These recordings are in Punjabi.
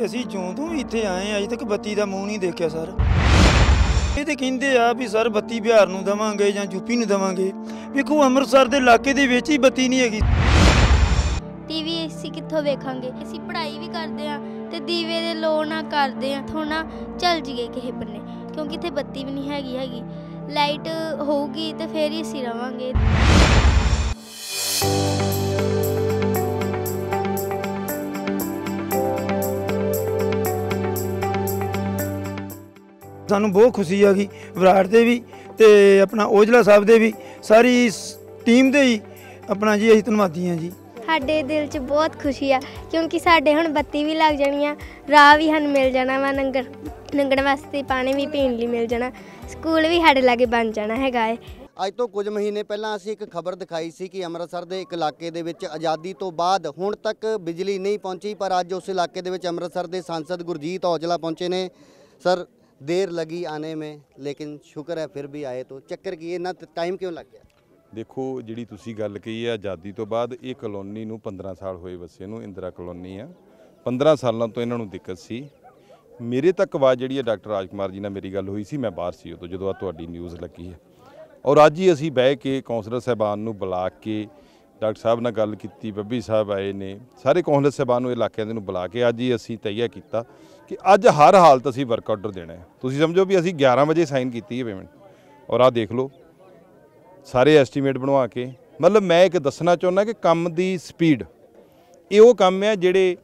ਜੀ ਅਸੀਂ ਤੋਂ ਇੱਥੇ ਆਏ ਅਜੇ ਤੱਕ ਬੱਤੀ ਦਾ ਮੂੰਹ ਨਹੀਂ ਦੇਖਿਆ ਸਰ ਇਹ ਤੇ ਕਹਿੰਦੇ ਆ ਵੀ ਸਰ ਬੱਤੀ ਬਿਹਾਰ ਨੂੰ ਦਵਾਂਗੇ ਜਾਂ ਯੂਪੀ ਨੂੰ ਦਵਾਂਗੇ ਵੇਖੋ ਅੰਮ੍ਰਿਤਸਰ ਦੇ ਇਲਾਕੇ ਦੇ ਵਿੱਚ ਹੀ ਬੱਤੀ ਨਹੀਂ ਹੈਗੀ ਟੀਵੀ ਅਸੀਂ ਕਿੱਥੋਂ ਵੇਖਾਂਗੇ ਅਸੀਂ ਪੜ੍ਹਾਈ ਵੀ ਕਰਦੇ ਆ ਤੇ ਦੀਵੇ ਦੇ ਲੋ ਨਾ ਕਰਦੇ ਆ ਥੋਣਾ ਚੱਲ ਜੀਏ ਕਿਸੇ ਬੰਨੇ ਕਿਉਂਕਿ ਇੱਥੇ ਬੱਤੀ ਵੀ ਨਹੀਂ ਹੈਗੀ ਹੈਗੀ ਲਾਈਟ ਹੋਊਗੀ ਤੇ ਫੇਰ ਹੀ ਅਸੀਂ ਰਵਾਂਗੇ ਸਾਨੂੰ ਬਹੁਤ ਖੁਸ਼ੀ ਆ ਗਈ ਵਿਰਾਟ ਦੇ ਵੀ ਤੇ ਆਪਣਾ ਔਜਲਾ ਸਾਹਿਬ ਦੇ ਵੀ ਸਾਰੀ ਟੀਮ ਦੇ ਹੀ ਆਪਣਾ ਜੀ ਅਸੀਂ ਧੰਨਵਾਦੀ ਆ ਜੀ ਸਾਡੇ ਦਿਲ 'ਚ ਬਹੁਤ ਖੁਸ਼ੀ ਆ ਕਿਉਂਕਿ ਸਾਡੇ ਹੁਣ ਬੱਤੀ ਵੀ ਲੱਗ ਜਾਣੀ ਆ ਰਾਹ ਵੀ ਹਨ ਮਿਲ ਜਾਣਾ ਵਾ ਨੰਗਰ ਨੰਗਣ ਵਾਸਤੇ ਪਾਣੀ ਵੀ ਪੀਣ ਲਈ ਮਿਲ ਜਾਣਾ ਸਕੂਲ ਵੀ ਸਾਡੇ ਲਾਗੇ ਬਣ ਜਾਣਾ ਹੈਗਾ ਏ ਅੱਜ ਤੋਂ ਕੁਝ ਮਹੀਨੇ ਪਹਿਲਾਂ ਅਸੀਂ ਇੱਕ ਖਬਰ ਦਿਖਾਈ ਸੀ ਕਿ ਅੰਮ੍ਰਿਤਸਰ ਦੇ ਇੱਕ ਇਲਾਕੇ ਦੇ ਵਿੱਚ ਆਜ਼ਾਦੀ ਤੋਂ ਬਾਅਦ ਹੁਣ ਤੱਕ ਬਿਜਲੀ ਨਹੀਂ ਪਹੁੰਚੀ ਪਰ ਅੱਜ ਉਸ ਇਲਾਕੇ ਦੇ ਵਿੱਚ ਅੰਮ੍ਰਿਤਸਰ ਦੇ ਸੰਸਦ ਗੁਰਜੀਤ ਔਜਲਾ ਪਹੁੰਚੇ ਨੇ ਸਰ ਦੇਰ लगी ਆਨੇ ਮੇ ਲੇਕਿਨ ਸ਼ੁਕਰ ਹੈ ਫਿਰ ਵੀ ਆਏ ਤੋ ਚੱਕਰ ਕੀ ਇਹਨਾਂ ਤੇ ਟਾਈਮ ਕਿਉਂ ਲੱਗ ਗਿਆ ਦੇਖੋ ਜਿਹੜੀ ਤੁਸੀਂ ਗੱਲ ਕਹੀ ਆ ਆਜ਼ਾਦੀ ਤੋਂ ਬਾਅਦ ਇਹ ਕਲੋਨੀ ਨੂੰ 15 ਸਾਲ ਹੋਏ ਵਸੇ ਨੂੰ ਇੰਦਰਾ ਕਲੋਨੀ ਆ 15 ਸਾਲਾਂ ਤੋਂ ਇਹਨਾਂ ਨੂੰ ਦਿੱਕਤ ਸੀ ਮੇਰੇ ਤੱਕ ਆਵਾਜ਼ ਜਿਹੜੀ ਹੈ ਡਾਕਟਰ ਰਾਜਕੁਮਾਰ ਜੀ ਨਾਲ ਮੇਰੀ ਗੱਲ ਹੋਈ ਸੀ ਮੈਂ ਬਾਹਰ ਸੀ ਉਦੋਂ ਜਦੋਂ ਆ ਤੁਹਾਡੀ ਨਿਊਜ਼ ਲੱਗੀ ਹੈ ਔਰ ਅੱਜ ਹੀ ਅਸੀਂ ਬਹਿ ਕੇ ਕੌਂਸਲਰ ਸਹਿਬਾਨ ਨੂੰ ਬੁਲਾ ਕੇ ਡਾਕਟਰ ਸਾਹਿਬ ਨਾਲ ਗੱਲ ਕੀਤੀ ਬੱਬੀ ਸਾਹਿਬ ਆਏ ਨੇ ਸਾਰੇ ਕੌਂਸਲਰ ਸਹਿਬਾਨ ਨੂੰ ਇਲਾਕਿਆਂ ਦੇ ਨੂੰ ਬੁਲਾ ਕੇ ਅੱਜ ਹੀ ਅਸੀਂ ਤੈਅ ਕੀਤਾ ਕਿ ਅੱਜ ਹਰ ਹਾਲਤ ਅਸੀਂ ਵਰਕ ਆਰਡਰ ਦੇਣਾ ਹੈ ਤੁਸੀਂ ਸਮਝੋ ਵੀ ਅਸੀਂ 11 ਵਜੇ ਸਾਈਨ ਕੀਤੀ ਹੈ ਪੇਮੈਂਟ ਔਰ ਆਹ ਦੇਖ ਲਓ ਸਾਰੇ ਐਸਟੀਮੇਟ ਬਣਵਾ ਕੇ ਮਤਲਬ ਮੈਂ ਇੱਕ ਦੱਸਣਾ ਚਾਹੁੰਦਾ ਕਿ ਕੰਮ ਦੀ ਸਪੀਡ ਇਹ ਉਹ ਕੰਮ ਹੈ ਜਿਹੜੇ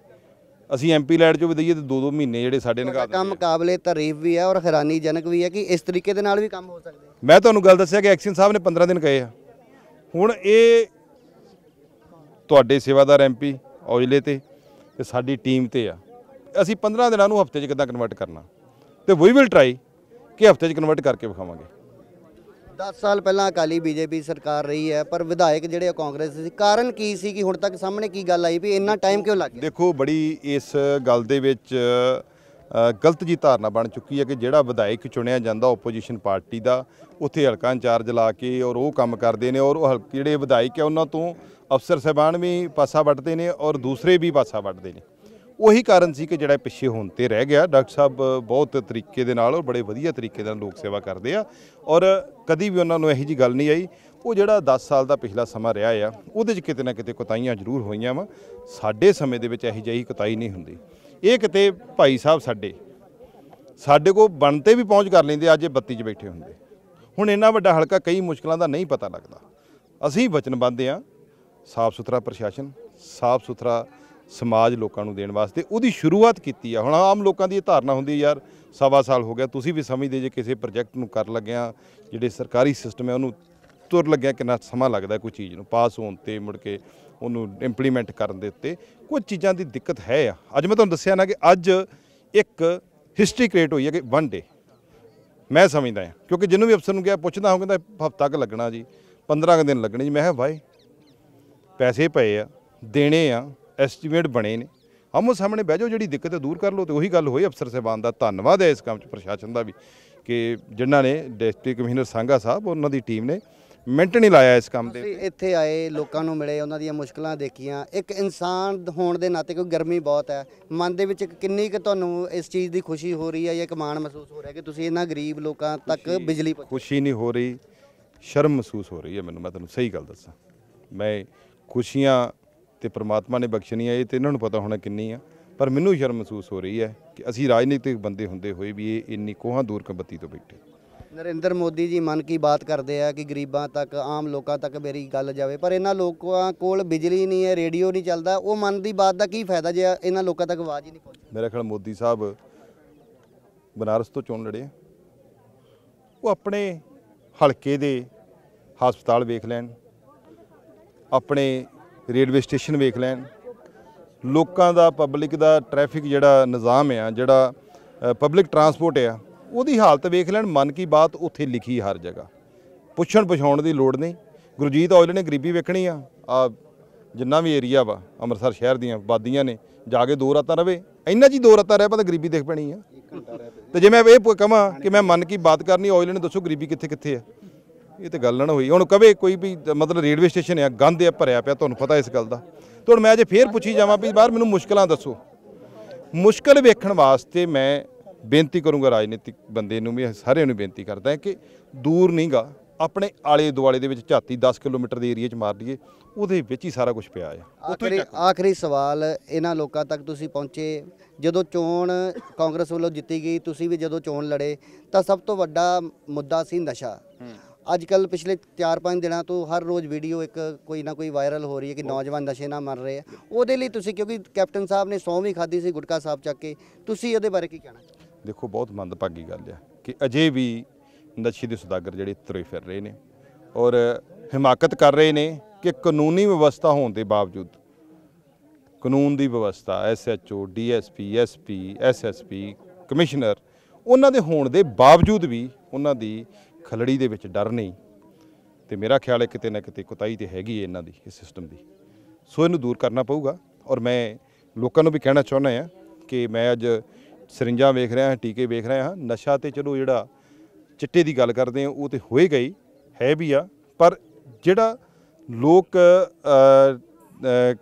ਅਸੀਂ ਐਮਪੀ ਲੈਡ ਚੋਂ ਵੀ ਦਈਏ ਤੇ 2-2 ਮਹੀਨੇ ਜਿਹੜੇ ਸਾਡੇ ਨਿਕਾਲਦੇ ਕੰਮ ਕਾਬਲੇ ਤਾਰੀਫ ਵੀ ਹੈ ਔਰ ਹੈਰਾਨੀਜਨਕ ਵੀ ਹੈ ਕਿ ਇਸ ਤਰੀਕੇ ਦੇ ਨਾਲ ਵੀ ਕੰਮ ਹੋ ਸਕਦੇ ਮੈਂ ਤੁਹਾਨੂੰ ਗੱਲ ਦੱਸਿਆ ਕਿ ਐਕਸ਼ਨ ਸਾਹਿਬ ਨੇ 15 ਦਿਨ ਕਹੇ ਆ ਹੁਣ ਇਹ ਤੁਹਾਡੇ ਸੇਵਾਦਾਰ ਐਮਪੀ ਔਜਲੇ ਤੇ ਤੇ ਸਾਡੀ ਟੀਮ ਤੇ ਆ ਅਸੀਂ 15 ਦਿਨਾਂ ਨੂੰ ਹਫਤੇ 'ਚ ਕਿੱਦਾਂ ਕਨਵਰਟ ਕਰਨਾ ਤੇ ਵੀ ਵਿਲ ਟਰਾਈ ਕਿ ਹਫਤੇ 'ਚ ਕਨਵਰਟ ਕਰਕੇ ਵਿਖਾਵਾਂਗੇ 10 ਸਾਲ ਪਹਿਲਾਂ ਅਕਾਲੀ ਬੀਜੇਪੀ ਸਰਕਾਰ ਰਹੀ ਹੈ ਪਰ ਵਿਧਾਇਕ ਜਿਹੜੇ ਕਾਂਗਰਸ ਸੀ ਕਾਰਨ ਕੀ ਸੀ ਕਿ ਹੁਣ ਤੱਕ ਸਾਹਮਣੇ ਕੀ ਗੱਲ ਆਈ ਵੀ ਇੰਨਾ ਟਾਈਮ ਕਿਉਂ ਲੱਗ ਗਿਆ ਦੇਖੋ ਬੜੀ ਇਸ ਗੱਲ ਦੇ ਵਿੱਚ ਗਲਤ ਜੀ ਧਾਰਨਾ ਬਣ ਚੁੱਕੀ ਹੈ ਕਿ ਜਿਹੜਾ ਵਿਧਾਇਕ ਚੁਣਿਆ ਜਾਂਦਾ ਆਪੋਜੀਸ਼ਨ ਪਾਰਟੀ ਦਾ ਉੱਥੇ ਹਲਕਾ ਇੰਚਾਰਜ ਲਾ ਕੇ ਔਰ ਉਹ ਕੰਮ ਕਰਦੇ ਨੇ ਔਰ ਉਹ ਜਿਹੜੇ ਵਿਧਾਇਕ ਹੈ ਉਹਨਾਂ ਤੋਂ ਅਫਸਰ ਸਹਿਬਾਨ ਵੀ ਪਾਸਾ ਵੱਟਦੇ ਨੇ ਔਰ ਦੂਸਰੇ ਵੀ ਪਾਸਾ ਵੱਟਦੇ ਨੇ ਉਹੀ ਕਾਰਨ ਸੀ ਕਿ ਜਿਹੜਾ ਪਿੱਛੇ ਹੋਣ ਤੇ ਰਹਿ ਗਿਆ ਡਾਕਟਰ ਸਾਹਿਬ ਬਹੁਤ ਤਰੀਕੇ ਦੇ ਨਾਲ ਔਰ ਬੜੇ ਵਧੀਆ ਤਰੀਕੇ ਦੇ ਨਾਲ ਲੋਕ ਸੇਵਾ ਕਰਦੇ ਆ ਔਰ ਕਦੀ ਵੀ ਉਹਨਾਂ ਨੂੰ ਇਹੋ ਜੀ ਗੱਲ ਨਹੀਂ ਆਈ ਉਹ ਜਿਹੜਾ 10 ਸਾਲ ਦਾ ਪਿਛਲਾ ਸਮਾਂ ਰਿਹਾ ਆ ਉਹਦੇ 'ਚ ਕਿਤੇ ਨਾ ਕਿਤੇ ਕੁਤਾਈਆਂ ਜ਼ਰੂਰ ਹੋਈਆਂ ਵਾ ਸਾਡੇ ਸਮੇਂ ਦੇ ਵਿੱਚ ਇਹੋ ਜਿਹੀ ਕੁਤਾਈ ਨਹੀਂ ਹੁੰਦੀ ਇਹ ਕਿਤੇ ਭਾਈ ਸਾਹਿਬ ਸਾਡੇ ਸਾਡੇ ਕੋ ਬਣਤੇ ਵੀ ਪਹੁੰਚ ਕਰ ਲੈਂਦੇ ਅੱਜ ਇਹ ਬੱਤੀ 'ਚ ਬੈਠੇ ਹੁੰਦੇ ਹੁਣ ਇੰਨਾ ਵੱਡਾ ਹਲਕਾ ਕਈ ਮੁਸ਼ਕਲਾਂ ਦਾ ਨਹੀਂ ਪਤਾ ਲੱਗਦਾ ਅਸੀਂ ਵਚਨਬੱਧ ਆ ਸਾਫ਼ ਸੁਥਰਾ ਪ੍ਰਸ਼ਾਸਨ ਸਾਫ਼ ਸੁਥਰਾ ਸਮਾਜ ਲੋਕਾਂ ਨੂੰ ਦੇਣ ਵਾਸਤੇ ਉਹਦੀ ਸ਼ੁਰੂਆਤ ਕੀਤੀ ਆ ਹੁਣ ਆਮ ਲੋਕਾਂ ਦੀ ਇਹ ਧਾਰਨਾ ਹੁੰਦੀ ਯਾਰ ਸਵਾ ਸਾਲ ਹੋ ਗਿਆ ਤੁਸੀਂ ਵੀ ਸਮਝਦੇ ਜੇ ਕਿਸੇ ਪ੍ਰੋਜੈਕਟ ਨੂੰ ਕਰ ਲੱਗਿਆ ਜਿਹੜੇ ਸਰਕਾਰੀ ਸਿਸਟਮ ਹੈ ਉਹਨੂੰ ਤੁਰ ਲੱਗਿਆ ਕਿੰਨਾ ਸਮਾਂ ਲੱਗਦਾ ਕੋਈ ਚੀਜ਼ ਨੂੰ ਪਾਸ ਹੋਣ ਤੇ ਮੁੜ ਕੇ ਉਹਨੂੰ ਇੰਪਲੀਮੈਂਟ ਕਰਨ ਦੇ ਉੱਤੇ ਕੁਝ ਚੀਜ਼ਾਂ ਦੀ ਦਿੱਕਤ ਹੈ ਆ ਅੱਜ ਮੈਂ ਤੁਹਾਨੂੰ ਦੱਸਿਆ ਨਾ ਕਿ ਅੱਜ ਇੱਕ ਹਿਸਟਰੀ ਕ੍ਰੀਏਟ ਹੋਈ ਹੈ ਕਿ ਵਨ ਡੇ ਮੈਂ ਸਮਝਦਾ ਹਾਂ ਕਿਉਂਕਿ ਜਿੰਨੂੰ ਵੀ ਅਫਸਰ ਨੂੰ ਗਿਆ ਪੁੱਛਦਾ ਹੋ ਕਹਿੰਦਾ ਹਫਤਾ ਕੁ ਲੱਗਣਾ ਜੀ 15 ਦਿਨ ਲੱਗਣੇ ਜੀ ਮੈਂ ਕਿਹਾ ਵਾਏ ਪੈਸੇ ਪਏ ਆ ਦੇਣੇ ਆ ਐਸਟੀਮੇਟ ਬਣੇ ਨੇ ਹਮੋ ਸਾਹਮਣੇ ਬਹਿ ਜਾਓ ਜਿਹੜੀ ਦਿੱਕਤ ਹੈ ਦੂਰ ਕਰ ਲਓ ਤੇ ਉਹੀ ਗੱਲ ਹੋਈ ਅਫਸਰ ਸਹਿਬਾਨ ਦਾ ਧੰਨਵਾਦ ਹੈ ਇਸ ਕੰਮ 'ਚ ਪ੍ਰਸ਼ਾਸਨ ਦਾ ਵੀ ਕਿ ਜਿਨ੍ਹਾਂ ਨੇ ਡਿਸਟ੍ਰਿਕਟ ਕਮਿਸ਼ਨਰ ਸੰਘਾ ਸਾਹਿਬ ਉਹਨਾਂ ਦੀ ਟੀਮ ਨੇ ਮਿੰਟ ਨਹੀਂ ਲਾਇਆ ਇਸ ਕੰਮ ਦੇ ਇੱਥੇ ਆਏ ਲੋਕਾਂ ਨੂੰ ਮਿਲੇ ਉਹਨਾਂ ਦੀਆਂ ਮੁਸ਼ਕਲਾਂ ਦੇਖੀਆਂ ਇੱਕ ਇਨਸਾਨ ਹੋਣ ਦੇ ਨਾਤੇ ਕੋਈ ਗਰਮੀ ਬਹੁਤ ਹੈ ਮਨ ਦੇ ਵਿੱਚ ਕਿੰਨੀ ਕਿ ਤੁਹਾਨੂੰ ਇਸ ਚੀਜ਼ ਦੀ ਖੁਸ਼ੀ ਹੋ ਰਹੀ ਹੈ ਜਾਂ ਇੱਕ ਮਾਣ ਮਹਿਸੂਸ ਹੋ ਰਿਹਾ ਕਿ ਤੁਸੀਂ ਇਹਨਾਂ ਗਰੀਬ ਲੋਕਾਂ ਤੱਕ ਬਿਜਲੀ ਖੁਸ਼ੀ ਨਹੀਂ ਹੋ ਰਹੀ ਸ਼ਰਮ ਮਹਿਸੂਸ ਹੋ ਰਹੀ ਹੈ ਮੈਨੂੰ ਮੈਂ ਤੁਹਾਨੂੰ ਸਹੀ ਗੱਲ ਦੱਸਾਂ ਮੈਂ ਖੁਸ਼ੀਆਂ ਤੇ ਪ੍ਰਮਾਤਮਾ ਨੇ ਬਖਸ਼ਣੀ ਹੈ ਇਹ ਤੇ ਇਹਨਾਂ ਨੂੰ ਪਤਾ ਹੋਣਾ ਕਿੰਨੀ ਆ ਪਰ ਮੈਨੂੰ ਸ਼ਰਮ ਮਹਿਸੂਸ ਹੋ ਰਹੀ ਹੈ ਕਿ ਅਸੀਂ ਰਾਜਨੀਤਿਕ ਬੰਦੇ ਹੁੰਦੇ ਹੋਏ ਵੀ ਇਹ ਇੰਨੀ ਕੋਹਾਂ ਦੂਰ ਕਬੱਤੀ ਤੋਂ ਬੈਠੇ ਨਰਿੰਦਰ ਮੋਦੀ ਜੀ ਮਨ ਕੀ ਬਾਤ ਕਰਦੇ ਆ ਕਿ ਗਰੀਬਾਂ ਤੱਕ ਆਮ ਲੋਕਾਂ ਤੱਕ ਮੇਰੀ ਗੱਲ ਜਾਵੇ ਪਰ ਇਹਨਾਂ ਲੋਕਾਂ ਕੋਲ ਬਿਜਲੀ ਨਹੀਂ ਹੈ ਰੇਡੀਓ ਨਹੀਂ ਚੱਲਦਾ ਉਹ ਮਨ ਦੀ ਬਾਤ ਦਾ ਕੀ ਫਾਇਦਾ ਜੇ ਇਹਨਾਂ ਲੋਕਾਂ ਤੱਕ ਆਵਾਜ਼ ਹੀ ਨਹੀਂ ਪਹੁੰਚਦੀ ਮੇਰੇ ਖਿਆਲ ਮੋਦੀ ਸਾਹਿਬ ਬਨਾਰਸ ਤੋਂ ਚੋਣ ਲੜੇ ਉਹ ਆਪਣੇ ਹਲਕੇ ਦੇ ਹਸਪਤਾਲ ਵੇਖ ਲੈਣ ਆਪਣੇ ਰੇਲਵੇ ਸਟੇਸ਼ਨ ਵੇਖ ਲੈਣ ਲੋਕਾਂ ਦਾ ਪਬਲਿਕ ਦਾ ਟ੍ਰੈਫਿਕ ਜਿਹੜਾ ਨਿਜ਼ਾਮ ਆ ਜਿਹੜਾ ਪਬਲਿਕ ਟਰਾਂਸਪੋਰਟ ਆ ਉਹਦੀ ਹਾਲਤ ਵੇਖ ਲੈਣ ਮਨ ਕੀ ਬਾਤ ਉੱਥੇ ਲਿਖੀ ਹਰ ਜਗ੍ਹਾ ਪੁੱਛਣ ਪਛਾਉਣ ਦੀ ਲੋੜ ਨਹੀਂ ਗੁਰਜੀਤ ਔਜਲ ਨੇ ਗਰੀਬੀ ਵੇਖਣੀ ਆ ਆ ਜਿੰਨਾ ਵੀ ਏਰੀਆ ਵਾ ਅੰਮ੍ਰਿਤਸਰ ਸ਼ਹਿਰ ਦੀਆਂ ਬਾਦੀਆਂ ਨੇ ਜਾ ਕੇ ਦੋ ਰਾਤਾਂ ਰਵੇ ਇੰਨਾ ਜੀ ਦੋ ਰਾਤਾਂ ਰਹਿ ਪਾ ਤਾਂ ਗਰੀਬੀ ਦੇਖ ਪੈਣੀ ਆ ਤੇ ਜੇ ਮੈਂ ਇਹ ਕਹਾਂ ਕਿ ਮੈਂ ਮਨ ਕੀ ਬਾਤ ਕਰਨੀ ਔਜਲ ਨੇ ਦੱਸੋ ਗਰੀਬੀ ਕਿੱਥੇ ਕਿੱਥੇ ਆ ਇਹ ਤੇ ਗੱਲ ਨਾ ਹੋਈ ਹੁਣ ਕਵੇ ਕੋਈ ਵੀ ਮਤਲਬ ਰੇਲਵੇ ਸਟੇਸ਼ਨ ਆ ਗੰਦ ਆ ਭਰਿਆ ਪਿਆ ਤੁਹਾਨੂੰ ਪਤਾ ਇਸ ਗੱਲ ਦਾ ਤੇ ਹੁਣ ਮੈਂ ਅਜੇ ਫੇਰ ਪੁੱਛੀ ਜਾਵਾਂ ਵੀ ਬਾਹਰ ਮੈਨੂੰ ਮੁਸ਼ਕਲਾਂ ਦੱਸੋ ਮੁਸ਼ਕਲ ਵੇਖਣ ਵਾਸਤੇ ਮੈਂ ਬੇਨਤੀ ਕਰੂੰਗਾ ਰਾਜਨੀਤਿਕ ਬੰਦੇ ਨੂੰ ਵੀ ਸਾਰਿਆਂ ਨੂੰ ਬੇਨਤੀ ਕਰਦਾ ਹਾਂ ਕਿ ਦੂਰ ਨਹੀਂਗਾ ਆਪਣੇ ਆਲੇ ਦੁਆਲੇ ਦੇ ਵਿੱਚ ਝਾਤੀ 10 ਕਿਲੋਮੀਟਰ ਦੇ ਏਰੀਆ 'ਚ ਮਾਰ ਲਈਏ ਉਹਦੇ ਵਿੱਚ ਹੀ ਸਾਰਾ ਕੁਝ ਪਿਆ ਆ ਆਖਰੀ ਆਖਰੀ ਸਵਾਲ ਇਹਨਾਂ ਲੋਕਾਂ ਤੱਕ ਤੁਸੀਂ ਪਹੁੰਚੇ ਜਦੋਂ ਚੋਣ ਕਾਂਗਰਸ ਵੱਲੋਂ ਜਿੱਤੀ ਗਈ ਤੁਸੀਂ ਵੀ ਜਦੋਂ ਚੋਣ ਲੜੇ ਤਾਂ ਸਭ ਤੋਂ ਵੱਡਾ ਮੁੱਦਾ ਸੀ ਨਸ਼ਾ ਅੱਜ ਕੱਲ ਪਿਛਲੇ 4-5 ਦਿਨਾਂ ਤੋਂ ਹਰ ਰੋਜ਼ ਵੀਡੀਓ ਇੱਕ ਕੋਈ ਨਾ ਕੋਈ ਵਾਇਰਲ ਹੋ ਰਹੀ ਹੈ ਕਿ ਨੌਜਵਾਨ ਨਸ਼ੇ ਨਾਲ ਮਰ ਰਹੇ ਆ ਉਹਦੇ ਲਈ ਤੁਸੀਂ ਕਿਉਂਕਿ ਕੈਪਟਨ ਸਾਹਿਬ ਨੇ ਸੌਂ ਵੀ ਖਾਦੀ ਸੀ ਗੁਟਕਾ ਸਾਹਿਬ ਚੱਕ ਕੇ ਤੁਸੀਂ ਉਹਦੇ ਬਾਰੇ ਕੀ ਕਹਿਣਾ ਦੇਖੋ ਬਹੁਤ ਮੰਦਭਾਗੀ ਗੱਲ ਆ ਕਿ ਅਜੇ ਵੀ ਨਸ਼ੇ ਦੇ ਸੁਦਾਗਰ ਜਿਹੜੇ ਤੁਰੇ ਫਿਰ ਰਹੇ ਨੇ ਔਰ ਹਿਮਾਕਤ ਕਰ ਰਹੇ ਨੇ ਕਿ ਕਾਨੂੰਨੀ ਵਿਵਸਥਾ ਹੋਣ ਦੇ ਬਾਵਜੂਦ ਕਾਨੂੰਨ ਦੀ ਵਿਵਸਥਾ SHO DSP SP SSP commissioner ਉਹਨਾਂ ਦੇ ਹੋਣ ਦੇ ਬਾਵਜੂਦ ਵੀ ਉਹਨਾਂ ਦੀ ਖਲੜੀ ਦੇ ਵਿੱਚ ਡਰ ਨਹੀਂ ਤੇ ਮੇਰਾ ਖਿਆਲ ਹੈ ਕਿਤੇ ਨਾ ਕਿਤੇ ਕੁਤਾਈ ਤੇ ਹੈਗੀ ਹੈ ਇਹਨਾਂ ਦੀ ਇਸ ਸਿਸਟਮ ਦੀ ਸੋ ਇਹਨੂੰ ਦੂਰ ਕਰਨਾ ਪਊਗਾ ਔਰ ਮੈਂ ਲੋਕਾਂ ਨੂੰ ਵੀ ਕਹਿਣਾ ਚਾਹੁੰਦਾ ਹਾਂ ਕਿ ਮੈਂ ਅੱਜ ਸਰਿੰਜਾਂ ਵੇਖ ਰਿਹਾ ਹਾਂ ਟੀਕੇ ਵੇਖ ਰਿਹਾ ਹਾਂ ਨਸ਼ਾ ਤੇ ਚਲੋ ਜਿਹੜਾ ਚਿੱਟੇ ਦੀ ਗੱਲ ਕਰਦੇ ਆ ਉਹ ਤੇ ਹੋਏ ਗਈ ਹੈ ਵੀ ਆ ਪਰ ਜਿਹੜਾ ਲੋਕ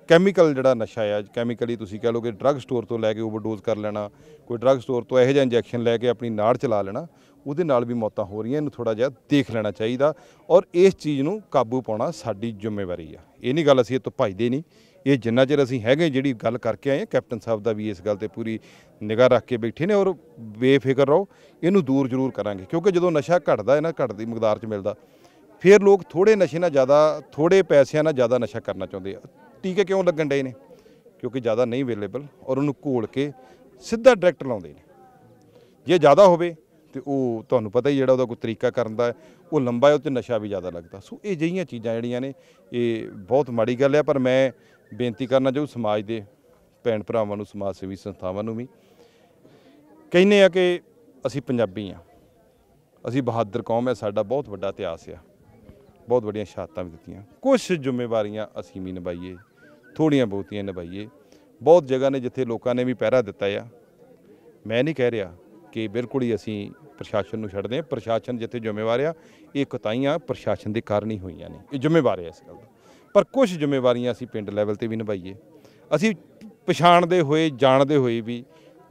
ਕੈਮੀਕਲ ਜਿਹੜਾ ਨਸ਼ਾ ਆ ਕੈਮੀਕਲੀ ਤੁਸੀਂ ਕਹ ਲੋਗੇ ਡਰੱਗ ਸਟੋਰ ਤੋਂ ਲੈ ਕੇ ਓਵਰਡੋਜ਼ ਕਰ ਲੈਣਾ ਕੋਈ ਡਰੱਗ ਸਟੋਰ ਤੋਂ ਇਹੋ ਜਿਹਾ ਇੰਜੈਕਸ਼ਨ ਲੈ ਕੇ ਆਪਣੀ ਨਾੜ ਚਲਾ ਲੈਣਾ ਉਹਦੇ ਨਾਲ ਵੀ ਮੌਤਾਂ ਹੋ ਰਹੀਆਂ ਇਹਨੂੰ ਥੋੜਾ ਜਿਹਾ ਦੇਖ ਲੈਣਾ ਚਾਹੀਦਾ ਔਰ ਇਸ ਚੀਜ਼ ਨੂੰ ਕਾਬੂ ਪਾਉਣਾ ਸਾਡੀ ਜ਼ਿੰਮੇਵਾਰੀ ਆ ਇਹ ਨਹੀਂ ਗੱਲ ਅਸੀਂ ਇਹ ਤੋਂ ਭਜਦੇ ਨਹੀਂ ਇਹ ਜਿੰਨਾ ਚਿਰ ਅਸੀਂ ਹੈਗੇ ਜਿਹੜੀ ਗੱਲ ਕਰਕੇ ਆਏ ਕੈਪਟਨ ਸਾਹਿਬ ਦਾ ਵੀ ਇਸ ਗੱਲ ਤੇ ਪੂਰੀ ਨਿਗਾਹ ਰੱਖ ਕੇ ਬੈਠੇ ਨੇ ਔਰ ਬੇਫਿਕਰ ਰਹੋ ਇਹਨੂੰ ਦੂਰ ਜ਼ਰੂਰ ਕਰਾਂਗੇ ਕਿਉਂਕਿ ਜਦੋਂ ਨਸ਼ਾ ਘਟਦਾ ਹੈ ਨਾ ਘਟਦੀ ਮਕਦਾਰ 'ਚ ਮਿਲਦਾ ਫਿਰ ਲੋਕ ਥੋੜੇ ਨਸ਼ੇ ਨਾਲ ਜ਼ਿਆਦਾ ਥੋੜੇ ਪੈਸਿਆਂ ਨਾਲ ਜ਼ਿਆਦਾ ਨਸ਼ਾ ਕਰਨਾ ਚਾਹੁੰਦੇ ਆ ਟੀਕੇ ਕਿਉਂ ਲੱਗਣ ਡਏ ਨੇ ਕਿਉਂਕਿ ਜ਼ਿਆਦਾ ਨਹੀਂ ਅਵੇਲੇਬਲ ਔਰ ਉਹਨੂੰ ਘੋਲ ਕੇ ਸਿੱਧਾ ਡਾਇਰੈਕਟ ਲਾਉਂਦੇ ਨੇ ਜੇ ਜ਼ਿਆਦਾ ਹੋਵੇ ਤੇ ਉਹ ਤੁਹਾਨੂੰ ਪਤਾ ਹੀ ਜਿਹੜਾ ਉਹਦਾ ਕੋਈ ਤਰੀਕਾ ਕਰਨ ਦਾ ਉਹ ਲੰਬਾ ਹੈ ਉਹ ਤੇ ਨਸ਼ਾ ਵੀ ਜ਼ਿਆਦਾ ਲੱਗਦਾ ਸੋ ਇਹ ਜਈਆਂ ਚੀਜ਼ਾਂ ਜਿਹੜੀਆਂ ਨੇ ਇਹ ਬਹੁਤ ਮਾੜੀ ਗੱਲ ਹੈ ਪਰ ਮੈਂ ਬੇਨਤੀ ਕਰਨਾ ਚਾਹੂ ਸਮਾਜ ਦੇ ਭੈਣ ਭਰਾਵਾਂ ਨੂੰ ਸਮਾਜ ਸੇਵੀ ਸੰਸਥਾਵਾਂ ਨੂੰ ਵੀ ਕਹਿੰਨੇ ਆ ਕਿ ਅਸੀਂ ਪੰਜਾਬੀ ਆ ਅਸੀਂ ਬਹਾਦਰ ਕੌਮ ਹੈ ਸਾਡਾ ਬਹੁਤ ਵੱਡਾ ਇਤਿਹਾਸ ਆ ਬਹੁਤ ਵੱਡੀਆਂ ਸ਼ਹਾਦਤਾਂ ਵੀ ਦਿੱਤੀਆਂ ਕੁਝ ਜ਼ਿੰਮੇਵਾਰੀਆਂ ਅਸੀਂ ਵੀ ਨਿਭਾਈਏ ਥੋੜੀਆਂ ਬਹੁਤੀਆਂ ਨਿਭਾਈਏ ਬਹੁਤ ਜਗ੍ਹਾ ਨੇ ਜਿੱਥੇ ਲੋਕਾਂ ਨੇ ਵੀ ਪਹਿਰਾ ਦਿੱਤਾ ਆ ਮੈਂ ਨਹੀਂ ਕਹਿ ਰਿਹਾ ਕਿ ਬਿਲਕੁਲ ਹੀ ਅਸੀਂ ਪ੍ਰਸ਼ਾਸਨ ਨੂੰ ਛੱਡਦੇ ਹਾਂ ਪ੍ਰਸ਼ਾਸਨ ਜਿੱਥੇ ਜ਼ਿੰਮੇਵਾਰ ਆ ਇਹ ਕਤਾਈਆਂ ਪ੍ਰਸ਼ਾਸਨ ਦੇ ਕਾਰਨ ਹੀ ਹੋਈਆਂ ਨੇ ਇਹ ਜ਼ਿੰਮੇਵਾਰ ਹੈ ਇਸ ਗੱਲ ਦਾ ਪਰ ਕੁਝ ਜ਼ਿੰਮੇਵਾਰੀਆਂ ਅਸੀਂ ਪਿੰਡ ਲੈਵਲ ਤੇ ਵੀ ਨਿਭਾਈਏ ਅਸੀਂ ਪਛਾਣਦੇ ਹੋਏ ਜਾਣਦੇ ਹੋਏ ਵੀ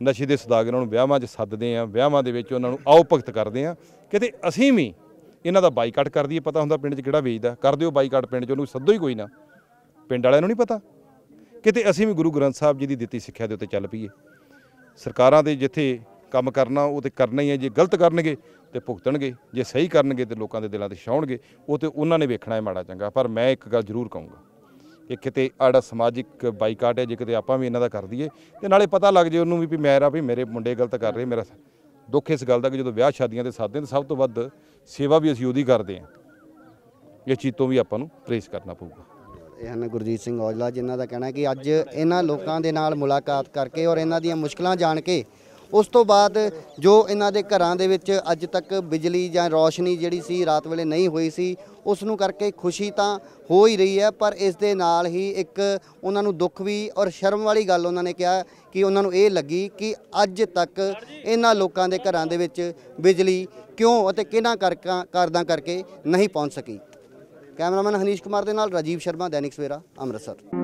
ਨਸ਼ੇ ਦੇ ਸਦਾਗਰਾਂ ਨੂੰ ਵਿਆਹਾਂ 'ਚ ਸੱਦਦੇ ਆ ਵਿਆਹਾਂ ਦੇ ਵਿੱਚ ਉਹਨਾਂ ਨੂੰ ਆਓ ਕਰਦੇ ਆ ਕਿਤੇ ਅਸੀਂ ਵੀ ਇਹਨਾਂ ਦਾ ਬਾਈਕਾਟ ਕਰ ਦਈਏ ਪਤਾ ਹੁੰਦਾ ਪਿੰਡ 'ਚ ਕਿਹੜਾ ਵੇਚਦਾ ਕਰ ਦਿਓ ਬਾਈਕਾਟ ਪਿੰਡ 'ਚ ਉਹਨੂੰ ਸੱਦੋ ਹੀ ਕੋਈ ਨਾ ਪਿੰਡ ਵਾਲਿਆਂ ਨੂੰ ਨਹੀਂ ਪਤਾ ਕਿਤੇ ਅਸੀਂ ਵੀ ਗੁਰੂ ਗ੍ਰੰਥ ਸਾਹਿਬ ਜੀ ਦੀ ਦਿੱਤੀ ਸਿੱਖਿਆ ਦੇ ਉੱਤੇ ਚੱਲ ਪਈਏ ਸਰਕਾਰਾਂ ਦੇ ਜਿੱਥੇ ਕੰਮ ਕਰਨਾ ਉਹ ਤੇ ਕਰਨਾ ਹੀ ਹੈ ਜੇ ਗਲਤ ਕਰਨਗੇ ਤੇ ਭੁਗਤਣਗੇ ਜੇ ਸਹੀ ਕਰਨਗੇ ਤੇ ਲੋਕਾਂ ਦੇ ਦਿਲਾਂ ਤੇ ਛਾਉਣਗੇ ਉਹ ਤੇ ਉਹਨਾਂ ਨੇ ਵੇਖਣਾ ਹੈ ਮਾੜਾ ਚੰਗਾ ਪਰ ਮੈਂ ਇੱਕ ਗੱਲ ਜ਼ਰੂਰ ਕਹੂੰਗਾ ਕਿ ਕਿਤੇ ਆੜਾ ਸਮਾਜਿਕ ਬਾਈਕਾਟ ਹੈ ਜੇ ਕਿਤੇ ਆਪਾਂ ਵੀ ਇਹਨਾਂ ਦਾ ਕਰ ਦਈਏ ਤੇ ਨਾਲੇ ਪਤਾ ਲੱਗ ਜੇ ਉਹਨੂੰ ਵੀ ਵੀ ਮੈਂ ਰਾ ਵੀ ਮੇਰੇ ਮੁੰਡੇ ਗਲਤ ਕਰ ਰਹੇ ਮੇਰਾ ਦੁੱਖ ਇਸ ਗੱਲ ਦਾ ਕਿ ਜਦੋਂ ਵਿਆਹ ਸ਼ਾਦੀਆਂ ਤੇ ਸਾਦੇ ਤੇ ਸਭ ਤੋਂ ਵੱਧ ਸੇਵਾ ਵੀ ਅਸੀਂ ਉਹਦੀ ਕਰਦੇ ਆ ਇਹ ਚੀਜ਼ ਤੋਂ ਵੀ ਆਪਾਂ ਨੂੰ ਪ੍ਰੇਸ ਕਰਨਾ ਪਊਗਾ ਇਹ ਹਨ ਗੁਰਜੀਤ ਸਿੰਘ ਔਜਲਾ ਜਿਨ੍ਹਾਂ ਦਾ ਕਹਿਣਾ ਕਿ ਅੱਜ ਇਹਨਾਂ ਲੋਕਾਂ ਦੇ ਨਾਲ ਮੁਲਾਕਾਤ ਕਰਕੇ ਔਰ ਇਹਨਾਂ ਦੀਆਂ ਮੁਸ਼ਕਲਾਂ ਜਾਣ ਕੇ ਉਸ ਤੋਂ ਬਾਅਦ ਜੋ ਇਹਨਾਂ ਦੇ ਘਰਾਂ ਦੇ ਵਿੱਚ ਅੱਜ ਤੱਕ ਬਿਜਲੀ ਜਾਂ ਰੌਸ਼ਨੀ ਜਿਹੜੀ ਸੀ ਰਾਤ ਵੇਲੇ ਨਹੀਂ ਹੋਈ ਸੀ ਉਸ ਨੂੰ ਕਰਕੇ ਖੁਸ਼ੀ ਤਾਂ ਹੋ ਹੀ ਰਹੀ ਹੈ ਪਰ ਇਸ ਦੇ ਨਾਲ ਹੀ ਇੱਕ ਉਹਨਾਂ ਨੂੰ ਦੁੱਖ ਵੀ ਔਰ ਸ਼ਰਮ ਵਾਲੀ ਗੱਲ ਉਹਨਾਂ ਨੇ ਕਿਹਾ ਕਿ ਉਹਨਾਂ ਨੂੰ ਇਹ ਲੱਗੀ ਕਿ ਅੱਜ ਤੱਕ ਇਹਨਾਂ ਲੋਕਾਂ ਦੇ ਘਰਾਂ ਦੇ ਵਿੱਚ ਬਿਜਲੀ ਕਿਉਂ ਅਤੇ ਕਿਹਨਾਂ ਕਾਰਦਾਂ ਕਰਕੇ ਨਹੀਂ ਪਹੁੰਚ ਸਕੀ ਕੈਮਰਾਮੈਨ ਹਨੀਸ਼ ਕੁਮਾਰ ਦੇ ਨਾਲ ਰਾਜੀਵ ਸ਼ਰਮਾ ਦੈਨਿਕ ਸਵੇਰਾ ਅੰਮ੍ਰਿਤਸਰ